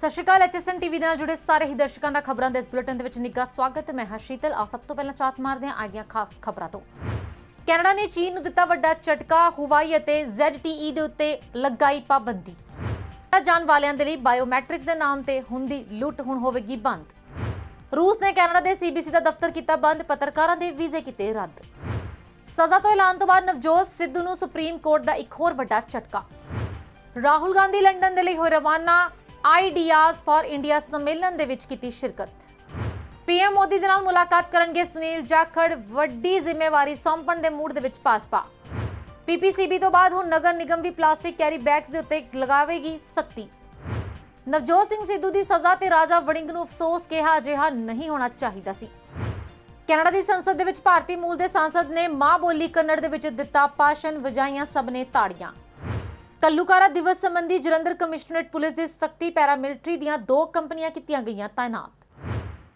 ਸਤਿ ਸ਼੍ਰੀ ਅਕਾਲ ਐਚਐਸਐਨ ਟੀਵੀ ਦੇ ਨਾਲ ਜੁੜੇ ਸਾਰੇ ਹੀ ਦਰਸ਼ਕਾਂ ਦਾ ਖਬਰਾਂ ਦੇ ਇਸ ਬੁਲੇਟਿਨ ਦੇ ਵਿੱਚ ਨਿੱਘਾ ਸਵਾਗਤ ਮੈਂ ਹਾਂ ਸ਼ੀਤਲ ਆ ਸਭ ਤੋਂ ਪਹਿਲਾਂ ਚਾਤ ਮਾਰਦੇ ਹਾਂ ਅੱਜ ਖਾਸ ਖਬਰਾਂ ਤੋਂ ਕੈਨੇਡਾ ਨੇ ਚੀਨ ਨੂੰ ਦਿੱਤਾ ਵੱਡਾ ਝਟਕਾ ਹਵਾਈ ਅਤੇ ZTE ਦੇ ਉੱਤੇ ਲਗਾਈ ਪਾਬੰਦੀ ਜਾਣ ਵਾਲਿਆਂ ਦੇ ਲਈ ਬਾਇਓਮੈਟ੍ਰਿਕਸ ਦੇ ਨਾਮ ਤੇ ਹੁੰਦੀ ਲੁੱਟ ਹੁਣ ਹੋਵੇਗੀ ਬੰਦ ਰੂਸ ਨੇ ਕੈਨੇਡਾ ਦੇ ਸੀਬੀਸੀ ਦਾ ਦਫ਼ਤਰ ਕੀਤਾ ਬੰਦ ਪੱਤਰਕਾਰਾਂ ਦੇ ਵੀਜ਼ੇ ਕੀਤੇ ਰੱਦ ਸਜ਼ਾ ਤੋਂ ਐਲਾਨ ਤੋਂ ਬਾਅਦ ਨਵਜੋਤ ਸਿੱਧੂ ਨੂੰ ਸੁਪਰੀਮ ਕੋਰਟ ਦਾ ਇੱਕ ਹੋਰ ਵੱਡਾ ਝਟਕਾ ਰਾਹੁਲ ਗਾਂਧੀ ਲੰਡਨ ਦੇ ਲਈ ਹੋਏ ਰਵਾਨਾ ਆਈਡੀਆਜ਼ ਫਾਰ ਇੰਡੀਆ ਸੰਮੇਲਨ ਦੇ ਵਿੱਚ ਕੀਤੀ ਸ਼ਿਰਕਤ ਪੀਐਮ ਮੋਦੀ ਦੇ ਨਾਲ ਮੁਲਾਕਾਤ ਕਰਨਗੇ ਸੁਨੀਲ ਜਾਖੜ ਵੱਡੀ ਜ਼ਿੰਮੇਵਾਰੀ ਸੌਂਪਣ ਦੇ ਮੂਡ ਦੇ ਵਿੱਚ ਭਾਜਪਾ ਪੀਪੀਸੀਬੀ ਤੋਂ ਬਾਅਦ ਹੁਣ ਨਗਰ ਨਿਗਮ ਵੀ ਪਲਾਸਟਿਕ ਕੈਰੀ ਬੈਗਸ ਦੇ ਉੱਤੇ ਲਗਾਵੇਗੀ ਸਖਤੀ ਨਵਜੋਤ ਸਿੰਘ ਸਿੱਧੂ ਦੀ ਸਜ਼ਾ ਤੇ ਰਾਜਾ ਵੜਿੰਗ ਨੂੰ ਅਫਸੋਸ ਕਿਹਾ ਅਜਿਹਾ ਨਹੀਂ ਹੋਣਾ ਚਾਹੀਦਾ ਸੀ ਕੈਨੇਡਾ ਦੀ ਸੰਸਦ ਦੇ ਵਿੱਚ ਭਾਰਤੀ ਮੂਲ ਦੇ ਸਾਂਸਦ ਨੇ ਮਾਂ ਬੋਲੀ ਕੰਨੜ ਦੇ ਵਿੱਚ ਦਿੱਤਾ ਭਾਸ਼ਣ ਵਜਾਈਆਂ ਸਭ ਨੇ ਤਾੜੀਆਂ ਕੱਲੂਕਾਰਾ ਦਿਵਸ ਸੰਬੰਧੀ ਜਲੰਧਰ ਕਮਿਸ਼ਨਰੇਟ ਪੁਲਿਸ ਦੇ ਸਖਤੀ ਪੈਰਾਮਿਲਟਰੀ ਦੀਆਂ ਦੋ ਕੰਪਨੀਆਂ ਕੀਤੀਆਂ ਗਈਆਂ ਤਾਇਨਾਤ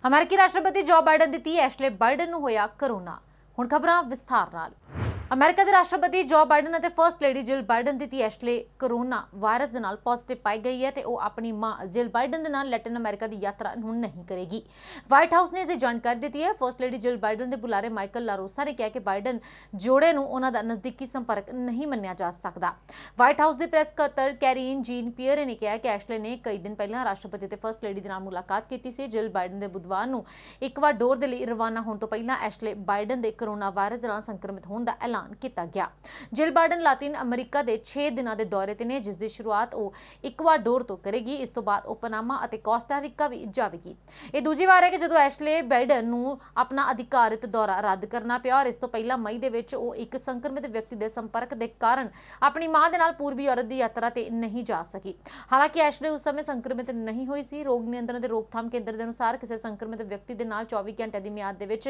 ਅਮਰੀਕੀ ਰਾਸ਼ਟਰਪਤੀ ਜੋ ਬਾਈਡਨ ਦੀ ਐਸ਼ਲੇ ਬਾਈਡਨ ਨੂੰ ਹੋਇਆ ਕਰੋਨਾ ਹੁਣ ਖਬਰਾਂ ਵਿਸਥਾਰ ਨਾਲ ਅਮਰੀਕਾ ਦੇ ਰਾਸ਼ਟਰਪਤੀ ਜੋ ਬਾਈਡਨ ਅਤੇ ਫਰਸਟ ਲੇਡੀ ਜਿਲ ਬਾਈਡਨ ਦੀ ਐਸ਼ਲੇ ਕਰੋਨਾ ਵਾਇਰਸ ਦੇ ਨਾਲ ਪੋਜ਼ਿਟਿਵ ਪਾਈ ਗਈ ਹੈ ਤੇ ਉਹ ਆਪਣੀ ਮਾਂ ਜਿਲ ਬਾਈਡਨ ਦੇ ਨਾਲ ਲੈਟਿਨ ਅਮਰੀਕਾ ਦੀ ਯਾਤਰਾ ਹੁਣ ਨਹੀਂ ਕਰੇਗੀ ਵਾਈਟ ਹਾਊਸ ਨੇ ਇਸ ਦੀ ਜਾਣਕਾਰੀ ਦਿੱਤੀ ਹੈ ਫਰਸਟ ਲੇਡੀ ਜਿਲ ਬਾਈਡਨ ਦੇ ਬੁਲਾਰੇ ਮਾਈਕਲ ਲਾਰੋਸਾ ਨੇ ਕਿਹਾ ਕਿ ਬਾਈਡਨ ਜੋੜੇ ਨੂੰ ਉਹਨਾਂ ਦਾ ਨਜ਼ਦੀਕੀ ਸੰਪਰਕ ਨਹੀਂ ਮੰਨਿਆ ਜਾ ਸਕਦਾ ਵਾਈਟ ਹਾਊਸ ਦੇ ਪ੍ਰੈਸ ਕਤਰ ਕੈਰੀਨ ਜੀਨ ਪੀਅਰ ਨੇ ਕਿਹਾ ਕਿ ਐਸ਼ਲੇ ਨੇ ਕਈ ਦਿਨ ਪਹਿਲਾਂ ਰਾਸ਼ਟਰਪਤੀ ਤੇ ਫਰਸਟ ਲੇਡੀ ਦੇ ਨਾਲ ਮੁਲਾਕਾਤ ਕੀਤੀ ਸੀ ਜਿਲ ਬਾਈਡਨ ਦੇ ਬੁੱਧਵਾਰ ਨੂੰ ਇੱਕ ਵਾਰ ਡੋਰ ਦੇ ਲਈ ਰਵਾਨਾ ਹੋਣ ਤੋਂ ਪਹਿਲਾਂ ਐਸ਼ਲੇ ਬਾਈਡਨ ਦੇ ਕੋਰੋਨਾ ਵਾਇਰਸ ਨਾਲ ਸੰਕਰਮਿਤ ਹੋਣ ਦਾ ਐਲਾਨ ਭੁਗਤਾਨ ਕੀਤਾ ਗਿਆ ਜਿਲ ਬਾਰਡਨ ਲਾਤਿਨ ਅਮਰੀਕਾ ਦੇ 6 ਦਿਨਾਂ ਦੇ ਦੌਰੇ ਤੇ ਨੇ ਜਿਸ ਦੀ ਸ਼ੁਰੂਆਤ ਉਹ ਇਕਵਾਡੋਰ ਤੋਂ ਕਰੇਗੀ ਇਸ ਤੋਂ ਬਾਅਦ ਉਹ ਪਨਾਮਾ ਅਤੇ ਰਿਕਾ ਵੀ ਜਾਵੇਗੀ ਇਹ ਦੂਜੀ ਵਾਰ ਹੈ ਕਿ ਜਦੋਂ ਐਸ਼ਲੇ ਬਾਈਡਨ ਨੂੰ ਆਪਣਾ ਅਧਿਕਾਰਿਤ ਦੌਰਾ ਰੱਦ ਕਰਨਾ ਪਿਆ ਔਰ ਇਸ ਤੋਂ ਪਹਿਲਾਂ ਮਈ ਦੇ ਵਿੱਚ ਉਹ ਇੱਕ ਸੰਕਰਮਿਤ ਵਿਅਕਤੀ ਦੇ ਸੰਪਰਕ ਦੇ ਕਾਰਨ ਆਪਣੀ ਮਾਂ ਦੇ ਨਾਲ ਪੂਰਬੀ ਯੂਰਪ ਦੀ ਯਾਤਰਾ ਤੇ ਨਹੀਂ ਜਾ ਸਕੀ ਹਾਲਾਂਕਿ ਐਸ਼ਲੇ ਉਸ ਸਮੇਂ ਸੰਕਰਮਿਤ ਨਹੀਂ ਹੋਈ ਸੀ ਰੋਗ ਨਿਯੰਤਰਣ ਦੇ ਰੋਕਥਾਮ ਕੇਂਦਰ ਦੇ ਅਨੁਸਾਰ ਕਿਸੇ ਸੰਕਰਮਿਤ ਵਿਅਕਤੀ ਦੇ ਨਾਲ 24 ਘੰਟੇ ਦੀ ਮਿਆਦ ਦੇ ਵਿੱਚ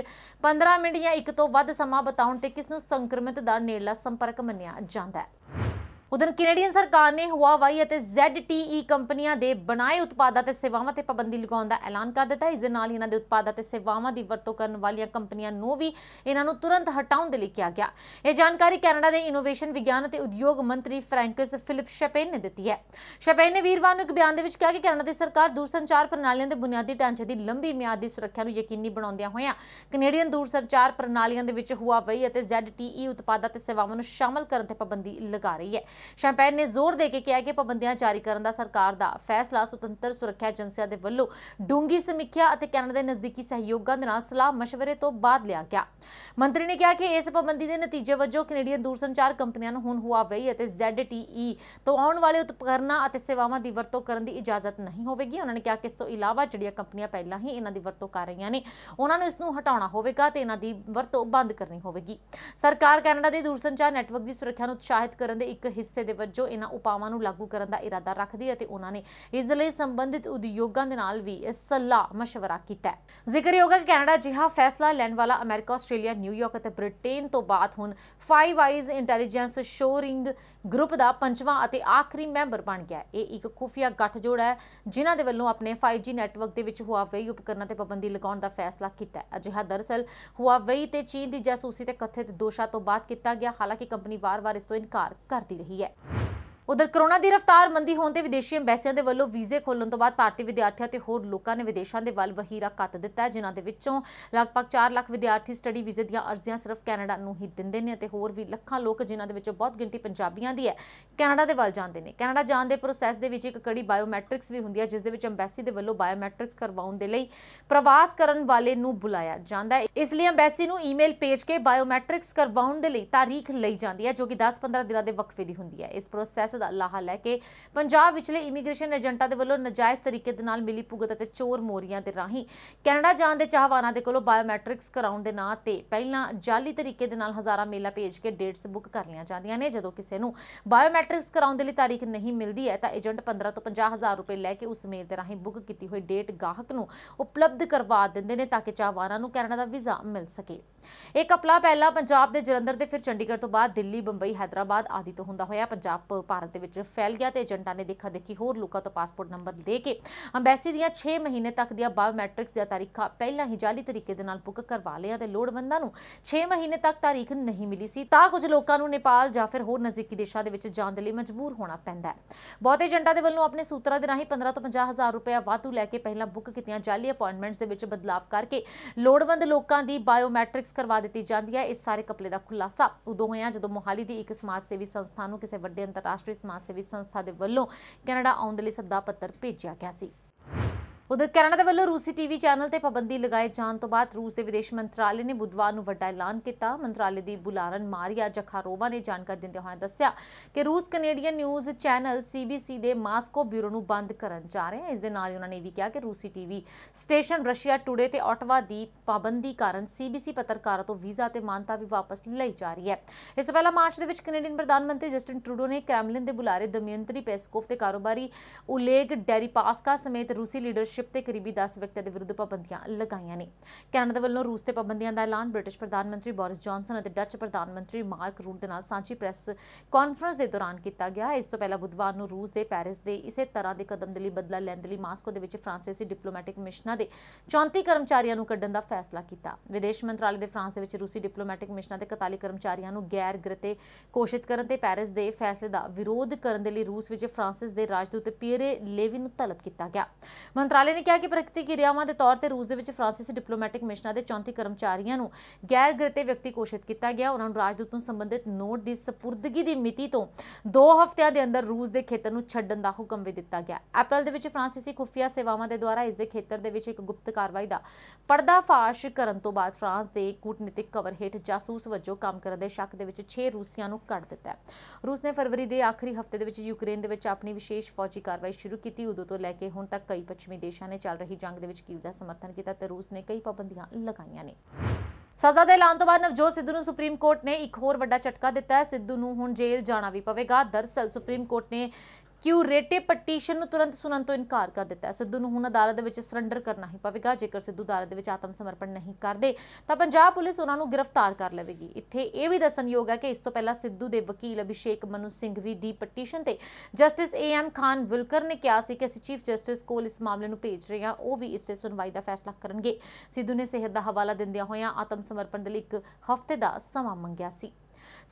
15 ਮਿੰਟ ਜਾਂ ਇੱਕ ਤੋਂ ਵੱਧ ਸਮਾਂ ਬਤਾਉਣ ਤੇ ਕਿਸ ਨੂੰ ਸੰਕ ਸੰਕਰਮਿਤ ਦਾ ਨੇੜਲਾ ਸੰਪਰਕ ਮੰਨਿਆ ਜਾਂਦਾ ਹੈ ਉਧਰ ਕੈਨੇਡੀਅਨ ਸਰਕਾਰ ਨੇ ਵਾਈ ਅਤੇ ZTE ਕੰਪਨੀਆਂ ਦੇ ਬਣਾਏ ਉਤਪਾਦਾਂ ਤੇ ਸੇਵਾਵਾਂ ਤੇ ਪਾਬੰਦੀ ਲਗਾਉਣ ਦਾ ਐਲਾਨ ਕਰ ਦਿੱਤਾ ਹੈ ਇਸ ਦੇ ਨਾਲ ਇਹਨਾਂ ਦੇ ਉਤਪਾਦਾਂ ਤੇ ਸੇਵਾਵਾਂ ਦੀ ਵਰਤੋਂ ਕਰਨ ਵਾਲੀਆਂ ਕੰਪਨੀਆਂ ਨੂੰ ਵੀ ਇਹਨਾਂ ਨੂੰ ਤੁਰੰਤ ਹਟਾਉਣ ਦੇ ਲਈ ਕਿਹਾ ਗਿਆ ਇਹ ਜਾਣਕਾਰੀ ਕੈਨੇਡਾ ਦੇ ਇਨੋਵੇਸ਼ਨ ਵਿਗਿਆਨ ਅਤੇ ਉਦਯੋਗ ਮੰਤਰੀ ਫ੍ਰੈਂਕਿਸ ਫਿਲਿਪ ਸ਼ਪੇਨ ਨੇ ਦਿੱਤੀ ਹੈ ਸ਼ਪੇਨ ਨੇ ਵੀਰਵਾਰ ਨੂੰ ਇੱਕ ਬਿਆਨ ਦੇ ਵਿੱਚ ਕਿਹਾ ਕਿ ਕੈਨੇਡਾ ਦੀ ਸਰਕਾਰ ਦੂਰਸੰਚਾਰ ਪ੍ਰਣਾਲੀਆਂ ਦੇ ਬੁਨਿਆਦੀ ਢਾਂਚੇ ਦੀ ਲੰਬੀ ਮਿਆਦ ਦੀ ਸੁਰੱਖਿਆ ਨੂੰ ਯਕੀਨੀ ਬਣਾਉਂਦਿਆਂ ਹੋਇਆਂ ਕੈਨੇਡੀਅਨ ਦੂਰਸੰਚਾਰ ਪ੍ਰਣਾਲੀਆਂ ਦੇ ਵਿੱਚ Huawei ਅਤੇ ZTE ਉਤਪਾਦਾਂ ਤੇ ਸੇਵਾਵਾਂ ਨੂੰ ਸ਼ਾਮਲ ਕਰਨ ਤੇ ਪਾਬੰਦੀ ਲਗਾ ਰਹੀ ਹੈ ਸ਼ੈਂਪੇਨ ਨੇ ਜ਼ੋਰ ਦੇ ਕੇ ਕਿਹਾ ਕਿ ਪਾਬੰਦੀਆਂ ਜਾਰੀ ਕਰਨ ਦਾ ਸਰਕਾਰ ਦਾ ਫੈਸਲਾ ਸੁਤੰਤਰ ਸੁਰੱਖਿਆ ਏਜੰਸੀਆਂ ਦੇ ਵੱਲੋਂ ਡੂੰਗੀ ਸਮੀਖਿਆ ਅਤੇ ਕੈਨੇਡਾ ਦੇ ਨਜ਼ਦੀਕੀ ਸਹਿਯੋਗਾਂ ਦੇ ਨਾਲ ਸਲਾਹ مشਵਰੇ ਤੋਂ ਬਾਅਦ ਲਿਆ ਗਿਆ ਮੰਤਰੀ ਨੇ ਕਿਹਾ ਕਿ ਇਸ ਪਾਬੰਦੀ ਦੇ ਨਤੀਜੇ ਵਜੋਂ ਕੈਨੇਡੀਅਨ ਦੂਰਸੰਚਾਰ ਕੰਪਨੀਆਂ ਨੂੰ ਹੁਣ ਹੁਆਵੇਈ ਅਤੇ ZTE ਤੋਂ ਆਉਣ ਵਾਲੇ ਉਪਕਰਨਾਂ ਅਤੇ ਸੇਵਾਵਾਂ ਦੀ ਵਰਤੋਂ ਕਰਨ ਦੀ ਇਜਾਜ਼ਤ ਨਹੀਂ ਹੋਵੇਗੀ ਉਹਨਾਂ ਨੇ ਕਿਹਾ ਕਿ ਇਸ ਤੋਂ ਇਲਾਵਾ ਜਿਹੜੀਆਂ ਕੰਪਨੀਆਂ ਪਹਿਲਾਂ ਹੀ ਇਹਨਾਂ ਦੀ ਵਰਤੋਂ ਕਰ ਰਹੀਆਂ ਨੇ ਉਹਨਾਂ ਨੂੰ ਇਸ ਨੂੰ ਹਟਾਉਣਾ ਹੋਵੇਗਾ ਤੇ ਇਹਨਾਂ ਦੀ ਵਰਤੋਂ ਬੰਦ ਕਰਨੀ ਹੋਵੇਗੀ ਸਰਕਾਰ ਕੈਨੇਡਾ ਦੇ ਦੂਰਸੰਚਾਰ ਨੈਟਵਰਕ ਦੀ ਸੁਰੱਖਿਆ ਨੂੰ ਉਤਸ਼ਾਹਿਤ ਕਰਨ ਦੇ ਇੱਕ ਹਿੱਸੇ ਦੇ ਵੱਜੋਂ ਇਹਨਾਂ ਉਪਾਵਾਂ ਨੂੰ ਲਾਗੂ ਕਰਨ ਦਾ ਇਰਾਦਾ ਰੱਖਦੀ ਹੈ ਤੇ ਉਹਨਾਂ ਨੇ ਇਸ ਦੇ ਲਈ ਸੰਬੰਧਿਤ ਉਦਯੋਗਾਂ ਦੇ ਨਾਲ ਵੀ ਇਸ ਸਲਾਹ مشਵਰਾ ਕੀਤਾ ਹੈ ਜ਼ਿਕਰਯੋਗ ਹੈ ਕਿ ਕੈਨੇਡਾ ਜਿਹਾ ਫੈਸਲਾ ਲੈਣ ਵਾਲਾ ਅਮਰੀਕਾ ਆਸਟ੍ਰੇਲੀਆ ਨਿਊਯਾਰਕ ਅਤੇ ਬ੍ਰਿਟੇਨ ਤੋਂ ਬਾਅਦ ਹੁਣ 5 ਆਈਜ਼ ਇੰਟੈਲੀਜੈਂਸ ਸ਼ੋਰਿੰਗ ਗਰੁੱਪ ਦਾ ਪੰਜਵਾਂ ਅਤੇ ਆਖਰੀ ਮੈਂਬਰ ਬਣ ਗਿਆ ਹੈ ਇਹ ਇੱਕ ਖੁਫੀਆ ਗੱਠਜੋੜ ਹੈ ਜਿਨ੍ਹਾਂ ਦੇ ਵੱਲੋਂ ਆਪਣੇ 5G ਨੈਟਵਰਕ ਦੇ ਵਿੱਚ ਹੁਆਵੇਈ ਉਪਕਰਨਾਂ ਤੇ ਪਾਬੰਦੀ ਲਗਾਉਣ ਦਾ ਫੈਸਲਾ ਕੀਤਾ ਹੈ ਅਜਿਹਾ ਦਰਸਲ ਹੁਆਵੇਈ ਤੇ ਚੀਨ ਦੀ ਜਾਸੂਸੀ ਤੇ ਕਥਿਤ ਦੋਸ਼ਾਂ ਤੋਂ ਬਾਅਦ ਕੀਤਾ ਗਿਆ ਹਾਲਾਂਕਿ ਕੰਪਨੀ ਵਾਰ-ਵਾਰ ਇਸ ਤੋਂ ਇਨਕਾਰ ਕਰਦੀ ਰਹੀ 嘅。ਉਧਰ ਕਰੋਨਾ ਦੀ ਰਫ਼ਤਾਰ ਮੰਦੀ ਹੋਣ ਤੇ ਵਿਦੇਸ਼ੀ ਐਮਬੈਸੀਆਂ ਦੇ ਵੱਲੋਂ ਵੀਜ਼ੇ ਖੋਲਣ ਤੋਂ ਬਾਅਦ ਭਾਰਤੀ ਵਿਦਿਆਰਥੀਆਂ ਤੇ ਹੋਰ ਲੋਕਾਂ ਨੇ ਵਿਦੇਸ਼ਾਂ ਦੇ ਵੱਲ ਵਹੀਰਾ ਕੱਤ ਦਿੱਤਾ ਜਿਨ੍ਹਾਂ ਦੇ ਵਿੱਚੋਂ ਲਗਭਗ 4 ਲੱਖ ਵਿਦਿਆਰਥੀ ਸਟੱਡੀ ਵੀਜ਼ੇ ਦੀਆਂ ਅਰਜ਼ੀਆਂ ਸਿਰਫ ਕੈਨੇਡਾ ਨੂੰ ਹੀ ਦਿੰਦੇ ਨੇ ਅਤੇ ਹੋਰ ਵੀ ਲੱਖਾਂ ਲੋਕ ਜਿਨ੍ਹਾਂ ਦੇ ਵਿੱਚੋਂ ਬਹੁਤ ਗਿਣਤੀ ਪੰਜਾਬੀਆਂ ਦੀ ਹੈ ਕੈਨੇਡਾ ਦੇ ਵੱਲ ਜਾਂਦੇ ਨੇ ਕੈਨੇਡਾ ਜਾਣ ਦੇ ਪ੍ਰੋਸੈਸ ਦੇ ਵਿੱਚ ਇੱਕ ਕੜੀ ਬਾਇਓਮੈਟ੍ਰਿਕਸ ਵੀ ਹੁੰਦੀ ਹੈ ਜਿਸ ਦੇ ਵਿੱਚ ਐਮਬੈਸੀ ਦੇ ਵੱਲੋਂ ਬਾਇਓਮੈਟ੍ਰਿਕਸ ਕਰਵਾਉਣ ਦੇ ਲਈ ਪ੍ਰਵਾਸ ਕਰਨ ਵਾਲੇ ਨੂੰ ਬੁਲਾਇਆ ਜਾਂਦਾ ਹੈ ਇਸ ਲਈ ਐਮਬੈਸੀ ਨੂੰ ਈਮੇਲ ਭੇਜ ਕੇ ਬਾਇਓਮੈਟ੍ਰਿਕਸ ਕਰਵਾਉਣ ਦੇ ਲਈ ਤਾਰੀਖ ਲਈ ਜਾਂਦੀ ਹੈ ਜੋ ਕਿ 10-15 ਦਿਨਾਂ ਦੇ ਵਕਫੇ ਦੀ ਹੁੰਦੀ ਹੈ ਇਸ ਪ੍ਰੋਸੈਸ ਸਿਆਸਤ ਦਾ ਲਾਹਾ ਲੈ ਕੇ ਪੰਜਾਬ ਵਿਚਲੇ ਇਮੀਗ੍ਰੇਸ਼ਨ ਏਜੰਟਾਂ ਦੇ ਵੱਲੋਂ ਨਜਾਇਜ਼ ਤਰੀਕੇ ਦੇ ਨਾਲ ਮਿਲੀ ਭੁਗਤ ਅਤੇ ਚੋਰ ਮੋਰੀਆਂ ਦੇ ਰਾਹੀਂ ਕੈਨੇਡਾ ਜਾਣ ਦੇ ਚਾਹਵਾਨਾਂ ਦੇ ਕੋਲੋਂ ਬਾਇਓਮੈਟ੍ਰਿਕਸ ਕਰਾਉਣ ਦੇ ਨਾਂ ਤੇ ਪਹਿਲਾਂ ਜਾਲੀ ਤਰੀਕੇ ਦੇ ਨਾਲ ਹਜ਼ਾਰਾਂ ਮੇਲਾ ਭੇਜ ਕੇ ਡੇਟਸ ਬੁੱਕ ਕਰ ਲਈਆਂ ਜਾਂਦੀਆਂ ਨੇ ਜਦੋਂ ਕਿਸੇ ਨੂੰ ਬਾਇਓਮੈਟ੍ਰਿਕਸ ਕਰਾਉਣ ਦੇ ਲਈ ਤਾਰੀਖ ਨਹੀਂ ਮਿਲਦੀ ਹੈ ਤਾਂ ਏਜੰਟ 15 ਤੋਂ 50000 ਰੁਪਏ ਲੈ ਕੇ ਉਸ ਮੇਲ ਦੇ ਰਾਹੀਂ ਬੁੱਕ ਕੀਤੀ ਹੋਈ ਡੇਟ ਗਾਹਕ ਨੂੰ ਉਪਲਬਧ ਕਰਵਾ ਦਿੰਦੇ ਨੇ ਤਾਂ ਕਿ ਚਾਹਵਾਨਾਂ ਨੂੰ ਕੈਨੇਡਾ ਦਾ ਵੀਜ਼ਾ ਮਿਲ ਸਕੇ ਇੱਕ ਅਪਲਾ ਪਹਿਲਾਂ ਪੰਜਾਬ ਦੇ ਜਲੰਧਰ ਤੇ ਫਿਰ ਚੰਡੀਗੜ੍ਹ ਤੋਂ ਬਾਅਦ ਦਿੱਲੀ ਬੰਬਈ ਹైదరాబాద్ ਆਦਿ ਤੋਂ ਹੁੰਦਾ ਹੋਇਆ ਪੰਜਾਬ ਭਾਰਤ ਭਾਰਤ ਦੇ ਵਿੱਚ ਫੈਲ ਗਿਆ ਤੇ ਏਜੰਟਾਂ ਨੇ ਦੇਖਾ ਦੇਖੀ ਹੋਰ ਲੋਕਾਂ ਤੋਂ ਪਾਸਪੋਰਟ ਨੰਬਰ ਦੇ ਕੇ ਅੰਬੈਸੀ ਦੀਆਂ 6 ਮਹੀਨੇ ਤੱਕ ਦੀਆਂ ਬਾਇਓਮੈਟ੍ਰਿਕਸ ਦੀਆਂ ਤਾਰੀਖਾਂ ਪਹਿਲਾਂ ਹੀ ਜਾਲੀ ਤਰੀਕੇ ਦੇ ਨਾਲ ਬੁੱਕ ਕਰਵਾ ਲਿਆ ਤੇ ਲੋੜਵੰਦਾਂ ਨੂੰ 6 ਮਹੀਨੇ ਤੱਕ ਤਾਰੀਖ ਨਹੀਂ ਮਿਲੀ ਸੀ ਤਾਂ ਕੁਝ ਲੋਕਾਂ ਨੂੰ ਨੇਪਾਲ ਜਾਂ ਫਿਰ ਹੋਰ ਨਜ਼ਦੀਕੀ ਦੇਸ਼ਾਂ ਦੇ ਵਿੱਚ ਜਾਣ ਦੇ ਲਈ ਮਜਬੂਰ ਹੋਣਾ ਪੈਂਦਾ ਹੈ ਬਹੁਤ ਏਜੰਟਾਂ ਦੇ ਵੱਲੋਂ ਆਪਣੇ ਸੂਤਰਾਂ ਦੇ ਰਾਹੀਂ 15 ਤੋਂ 50 ਹਜ਼ਾਰ ਰੁਪਏ ਵਾਧੂ ਲੈ ਕੇ ਪਹਿਲਾਂ ਬੁੱਕ ਕੀਤੀਆਂ ਜਾਲੀ ਅਪਾਇੰਟਮੈਂਟਸ ਦੇ ਵਿੱਚ ਬਦਲਾਅ ਕਰਕੇ ਲੋੜਵੰਦ ਲੋਕਾਂ ਦੀ ਬਾਇਓਮੈਟ੍ਰਿਕਸ ਕਰਵਾ ਦਿੱਤੀ ਜਾਂਦੀ ਹੈ ਇਸ ਸਾਰੇ ਕਪਲੇ ਦਾ ਖੁਲਾਸਾ ਉਦੋਂ ਹੋਇਆ ਜਦੋਂ ਮੋਹਾਲੀ ਦੀ ਇੱਕ ਸਮਾਜ ਸੇਵੀ ਸੰਸਥਾ ਨੂੰ ਕਿਸੇ ਵੱਡੇ ਅੰਤਰਰਾਸ਼ਟਰੀ ਸਮਾਜ ਸੇਵੀ ਸੰਸਥਾ ਦੇ ਵੱਲੋਂ ਕੈਨੇਡਾ ਆਉਣ ਦੇ ਲਈ ਸੱਦਾ ਪੱਤਰ ਭੇਜਿਆ ਗਿਆ ਸੀ ਉਧਰ ਕੈਨੇਡਾ ਦੇ ਵੱਲੋਂ ਰੂਸੀ ਟੀਵੀ ਚੈਨਲ ਤੇ ਪਾਬੰਦੀ ਲਗਾਏ ਜਾਣ ਤੋਂ ਬਾਅਦ ਰੂਸ ਦੇ ਵਿਦੇਸ਼ ਮੰਤਰਾਲੇ ਨੇ ਬੁੱਧਵਾਰ ਨੂੰ ਵੱਡਾ ਐਲਾਨ ਕੀਤਾ ਮੰਤਰਾਲੇ ਦੀ ਬੁਲਾਰਨ ਮਾਰੀਆ ਜਖਾਰੋਵਾ ਨੇ ਜਾਣਕਾਰੀ ਦਿੰਦੇ ਹੋਏ ਦੱਸਿਆ ਕਿ ਰੂਸ ਕੈਨੇਡੀਅਨ ਨਿਊਜ਼ ਚੈਨਲ ਸੀਬੀਸੀ ਦੇ ਮਾਸਕੋ ਬਿਊਰੋ ਨੂੰ ਬੰਦ ਕਰਨ ਜਾ ਰਹੇ ਹਨ ਇਸ ਦੇ ਨਾਲ ਹੀ ਉਹਨਾਂ ਨੇ ਵੀ ਕਿਹਾ ਕਿ ਰੂਸੀ ਟੀਵੀ ਸਟੇਸ਼ਨ ਰਸ਼ੀਆ ਟੂਡੇ ਤੇ ਆਟਵਾ ਦੀ ਪਾਬੰਦੀ ਕਾਰਨ ਸੀਬੀਸੀ ਪੱਤਰਕਾਰਾਂ ਤੋਂ ਵੀਜ਼ਾ ਤੇ ਮਾਨਤਾ ਵੀ ਵਾਪਸ ਲਈ ਜਾ ਰਹੀ ਹੈ ਇਸ ਤੋਂ ਪਹਿਲਾਂ ਮਾਰਚ ਦੇ ਵਿੱਚ ਕੈਨੇਡੀਅਨ ਪ੍ਰਧਾਨ ਮੰਤਰੀ ਜਸਟਿਨ ਟਰੂਡੋ ਨੇ ਕ੍ਰੈਮਲਿਨ ਦੇ ਬੁਲਾਰੇ ਦਮਯੰਤਰੀ ਪੈਸਕੋਫ ਤੇ ਕਾਰੋਬਾਰੀ ਉਲੇਗ ਡੈਰੀਪਾਸਕਾ ਸਮੇਤ ਰੂਸੀ ਲੀਡਰ ਸ਼ਿਪ ਤੇ ਕਰੀਬੀ 10 ਵਿਅਕਤੀਆਂ ਦੇ ਵਿਰੁੱਧ ਪਾਬੰਦੀਆਂ ਲਗਾਈਆਂ ਨੇ ਕੈਨੇਡਾ ਵੱਲੋਂ ਰੂਸ ਤੇ ਪਾਬੰਦੀਆਂ ਦਾ ਐਲਾਨ ਬ੍ਰਿਟਿਸ਼ ਪ੍ਰਧਾਨ ਮੰਤਰੀ ਬੋਰਿਸ ਜੌਨਸਨ ਅਤੇ ਡੱਚ ਪ੍ਰਧਾਨ ਮੰਤਰੀ ਮਾਰਕ ਰੂਟ ਦੇ ਨਾਲ ਸਾਂਝੀ ਪ੍ਰੈਸ ਕਾਨਫਰੰਸ ਦੇ ਦੌਰਾਨ ਕੀਤਾ ਗਿਆ ਇਸ ਤੋਂ ਪਹਿਲਾਂ ਬੁੱਧਵਾਰ ਨੂੰ ਰੂਸ ਦੇ ਪੈਰਿਸ ਦੇ ਇਸੇ ਤਰ੍ਹਾਂ ਦੇ ਕਦਮ ਦੇ ਲਈ ਬਦਲਾ ਲੈਣ ਦੇ ਲਈ ਮਾਸਕੋ ਦੇ ਵਿੱਚ ਫ੍ਰਾਂਸੀਸੀ ਡਿਪਲੋਮੈਟਿਕ ਮਿਸ਼ਨਾਂ ਦੇ 34 ਕਰਮਚਾਰੀਆਂ ਨੂੰ ਕੱਢਣ ਦਾ ਫੈਸਲਾ ਕੀਤਾ ਵਿਦੇਸ਼ ਮੰਤਰਾਲੇ ਦੇ ਫਰਾਂਸ ਦੇ ਵਿੱਚ ਰੂਸੀ ਡਿਪਲੋਮੈਟਿਕ ਮਿਸ਼ਨਾਂ ਦੇ 41 ਕਰਮਚਾਰੀਆਂ ਨੂੰ ਗੈਰ ਗ੍ਰਤੇ ਕੋਸ਼ਿਸ਼ ਕਰਨ ਤੇ ਪੈਰਿਸ ਦੇ ਫੈਸਲੇ ਦਾ ਵਿਰੋਧ ਕਰਨ ਦੇ ਲਈ ਰੂਸ ਵਿੱਚ ਫਰਾਂਸੀਸ ਦੇ ਰਾਜਦੂਤ ਪੀਰੇ ਲੇਵਿਨ ਨੂੰ ਤਲਬ ਕੀਤਾ ਗਿਆ ਮੰਤਰਾਲੇ ਮੰਤਰਾਲੇ ਨੇ ਕਿਹਾ ਕਿ ਪ੍ਰਤੀਕਿਰਿਆਵਾਂ ਦੇ ਤੌਰ ਤੇ ਰੂਸ ਦੇ ਵਿੱਚ ਫਰਾਂਸੀਸੀ ਡਿਪਲੋਮੈਟਿਕ ਮਿਸ਼ਨਾਂ ਦੇ 34 ਕਰਮਚਾਰੀਆਂ ਨੂੰ ਗੈਰ ਗ੍ਰਿਤੇ ਵਿਅਕਤੀ ਘੋਸ਼ਿਤ ਕੀਤਾ ਗਿਆ ਉਹਨਾਂ ਨੂੰ ਰਾਜਦੂਤ ਨੂੰ ਸੰਬੰਧਿਤ ਨੋਟ ਦੀ ਸਪੁਰਦਗੀ ਦੀ ਮਿਤੀ ਤੋਂ 2 ਹਫ਼ਤਿਆਂ ਦੇ ਅੰਦਰ ਰੂਸ ਦੇ ਖੇਤਰ ਨੂੰ ਛੱਡਣ ਦਾ ਹੁਕਮ ਵੀ ਦਿੱਤਾ ਗਿਆ ਅਪ੍ਰੈਲ ਦੇ ਵਿੱਚ ਫਰਾਂਸੀਸੀ ਖੁਫੀਆ ਸੇਵਾਵਾਂ ਦੇ ਦੁਆਰਾ ਇਸ ਦੇ ਖੇਤਰ ਦੇ ਵਿੱਚ ਇੱਕ ਗੁਪਤ ਕਾਰਵਾਈ ਦਾ ਪਰਦਾਫਾਸ਼ ਕਰਨ ਤੋਂ ਬਾਅਦ ਫਰਾਂਸ ਦੇ ਕੂਟਨੀਤਿਕ ਕਵਰ ਹੇਠ ਜਾਸੂਸ ਵਜੋਂ ਕੰਮ ਕਰਨ ਦੇ ਸ਼ੱਕ ਦੇ ਵਿੱਚ 6 ਰੂਸੀਆਂ ਨੂੰ ਕੱਢ ਦਿੱਤਾ ਰੂਸ ਨੇ ਫਰਵਰੀ ਦੇ ਆਖਰੀ ਹਫ਼ਤੇ ਦੇ ਵਿੱਚ ਯੂਕਰੇਨ ਦੇ ਵਿੱਚ ਆਪਣੀ ਵਿਸ਼ੇਸ਼ ਫੌਜੀ ਕਾਰਵਾਈ ਸ਼ੁਰੂ ਕੀਤੀ ਉਦੋਂ ਤੋਂ ਲੈ ਕੇ ਹੁਣ ਤੱਕ ਕਈ ਪੱਛਮੀ ਦੇਸ਼ ਦੇਸ਼ਾਂ ਨੇ ਚੱਲ ਰਹੀ ਜੰਗ ਦੇ ਵਿੱਚ ਕੀਵ ਦਾ ਸਮਰਥਨ ਕੀਤਾ ਤੇ ਰੂਸ ਨੇ ਕਈ ਪਾਬੰਦੀਆਂ ਲਗਾਈਆਂ ਨੇ ਸਜ਼ਾ ਦੇ ਐਲਾਨ ਤੋਂ ਬਾਅਦ ਨਵਜੋਤ ਸਿੱਧੂ ਨੂੰ ਸੁਪਰੀਮ ਕੋਰਟ ਨੇ ਇੱਕ ਹੋਰ ਵੱਡਾ ਝਟਕਾ ਦਿੱਤਾ ਹੈ ਸਿੱਧੂ ਨੂੰ ਹੁਣ ਜੇਲ੍ਹ ਜਾਣਾ ਵੀ ਪਵੇਗਾ ਦਰਸਲ ਸੁਪਰੀਮ ਕੋਰਟ ਨੇ ਰੇਟੇ ਪਟੀਸ਼ਨ ਨੂੰ ਤੁਰੰਤ ਸੁਣਨ ਤੋਂ ਇਨਕਾਰ ਕਰ ਦਿੱਤਾ ਹੈ ਸਿੱਧੂ ਨੂੰ ਹੁਣ ਅਦਾਲਤ ਦੇ ਵਿੱਚ ਸਰੈਂਡਰ ਕਰਨਾ ਹੀ ਪਵੇਗਾ ਜੇਕਰ ਸਿੱਧੂ ਅਦਾਲਤ ਦੇ ਵਿੱਚ ਆਤਮ ਸਮਰਪਣ ਨਹੀਂ ਕਰਦੇ ਤਾਂ ਪੰਜਾਬ ਪੁਲਿਸ ਉਹਨਾਂ ਨੂੰ ਗ੍ਰਿਫਤਾਰ ਕਰ ਲਵੇਗੀ ਇੱਥੇ ਇਹ ਵੀ ਦੱਸਣਯੋਗ ਹੈ ਕਿ ਇਸ ਤੋਂ ਪਹਿਲਾਂ ਸਿੱਧੂ ਦੇ ਵਕੀਲ ਅਭਿਸ਼ੇਕ ਮਨੂ ਸਿੰਘ ਵੀ ਦੀ ਪਟੀਸ਼ਨ ਤੇ justice A M Khanwilkar ਨੇ ਕਿਹਾ ਸੀ ਕਿ ਅਸੀਂ ਚੀਫ ਜਸਟਿਸ ਕੋਲ ਇਸ ਮਾਮਲੇ ਨੂੰ ਭੇਜ ਰਹੇ ਹਾਂ ਉਹ ਵੀ ਇਸ ਤੇ ਸੁਣਵਾਈ ਦਾ ਫੈਸਲਾ ਕਰਨਗੇ ਸਿੱਧੂ ਨੇ ਸਿਹਤ ਦਾ ਹਵਾਲਾ ਦਿੰਦਿਆਂ ਹੋਇਆਂ ਆਤਮ ਸਮਰਪਣ ਦੇ ਲਈ ਇੱਕ ਹਫ਼ਤੇ ਦਾ ਸਮਾਂ ਮੰਗਿਆ ਸੀ